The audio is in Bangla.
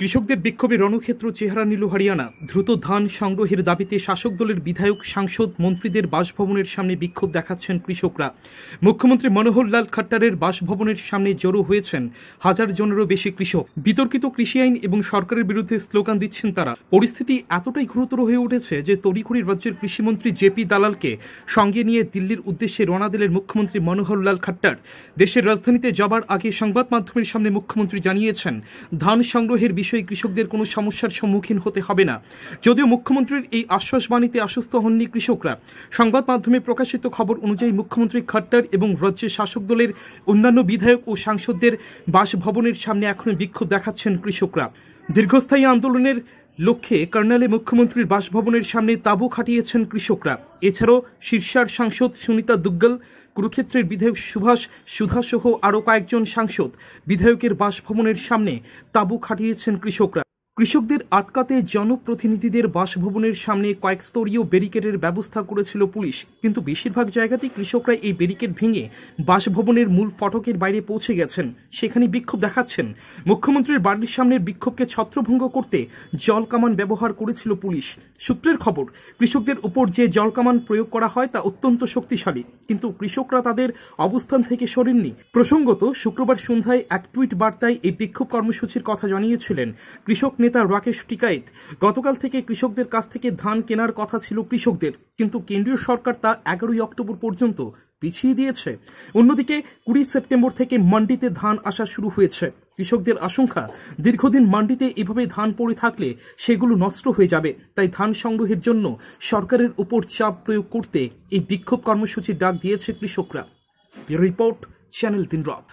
কৃষকদের বিক্ষোভে রণক্ষেত্র চেহারা নিল হরিয়ানা দ্রুত ধান সংগ্রহের দাবিতে শাসক দলের বিধায়ক সাংসদ মন্ত্রীদের বাসভবনের সামনে বিক্ষোভ দেখাচ্ছেন কৃষকরা মুখ্যমন্ত্রী মনোহর লাল খাট্টারের বাসভবনের সামনে জড়ো হয়েছেন হাজার জনেরও বেশি কৃষক বিতর্কিত কৃষি আইন এবং সরকারের বিরুদ্ধে স্লোগান দিচ্ছেন তারা পরিস্থিতি এতটাই গুরুতর হয়ে উঠেছে যে তড়িঘড়ি রাজ্যের কৃষিমন্ত্রী জেপি দালালকে সঙ্গে নিয়ে দিল্লির উদ্দেশ্যে রওনা দিলেন মুখ্যমন্ত্রী মনোহর লাল খাট্টার দেশের রাজধানীতে যাবার আগে সংবাদ মাধ্যমের সামনে মুখ্যমন্ত্রী জানিয়েছেন ধান সংগ্রহের বিষয়ে বিষয়ে কৃষকদের কোনো সমস্যার সম্মুখীন হতে হবে না যদিও মুখ্যমন্ত্রীর এই আশ্বাসবাণীতে আশ্বস্ত হননি কৃষকরা সংবাদ মাধ্যমে প্রকাশিত খবর অনুযায়ী মুখ্যমন্ত্রী খট্টার এবং রাজ্যের শাসক দলের অন্যান্য বিধায়ক ও সাংসদদের বাসভবনের সামনে এখনও বিক্ষোভ দেখাচ্ছেন কৃষকরা দীর্ঘস্থায়ী আন্দোলনের লক্ষ্যে কর্নালে মুখ্যমন্ত্রীর বাসভবনের সামনে তাঁবু খাটিয়েছেন কৃষকরা এছাড়াও শীর্ষার সাংসদ সুনিতা দুগ্গল কুরুক্ষেত্রের বিধায়ক সুভাষ সুধাসহ আরও কয়েকজন সাংসদ বিধায়কের বাসভবনের সামনে তাঁবু খাটিয়েছেন কৃষকরা কৃষকদের আটকাতে জনপ্রতিনিধিদের বাসভবনের সামনে কয়েক স্তরীয় ব্যারিকেডের ব্যবস্থা করেছিল পুলিশ কিন্তু বেশিরভাগ জায়গাতেই কৃষকরা এই ব্যারিকেড ভেঙে বাসভবনের মূল ফটকের বাইরে পৌঁছে গেছেন সেখানে বিক্ষোভ দেখাচ্ছেন মুখ্যমন্ত্রীর বাড়ির সামনের বিক্ষোভকে ছত্রভঙ্গ করতে জল কামান ব্যবহার করেছিল পুলিশ সূত্রের খবর কৃষকদের উপর যে জল কামান প্রয়োগ করা হয় তা অত্যন্ত শক্তিশালী কিন্তু কৃষকরা তাদের অবস্থান থেকে সরেননি প্রসঙ্গত শুক্রবার সন্ধ্যায় এক টুইট বার্তায় এই বিক্ষোভ কর্মসূচির কথা জানিয়েছিলেন কৃষক নেতা রাকেশ টিকায়েত গতকাল থেকে কৃষকদের কাছ থেকে ধান কেনার কথা ছিল কৃষকদের কিন্তু কেন্দ্রীয় সরকার তা এগারোই অক্টোবর পর্যন্ত পিছিয়ে দিয়েছে অন্যদিকে কুড়ি সেপ্টেম্বর থেকে মান্ডিতে ধান আসা শুরু হয়েছে কৃষকদের আশঙ্কা দীর্ঘদিন মান্ডিতে এভাবে ধান পড়ে থাকলে সেগুলো নষ্ট হয়ে যাবে তাই ধান সংগ্রহের জন্য সরকারের উপর চাপ প্রয়োগ করতে এই বিক্ষোভ কর্মসূচির ডাক দিয়েছে কৃষকরা রিপোর্ট চ্যানেল দিনরথ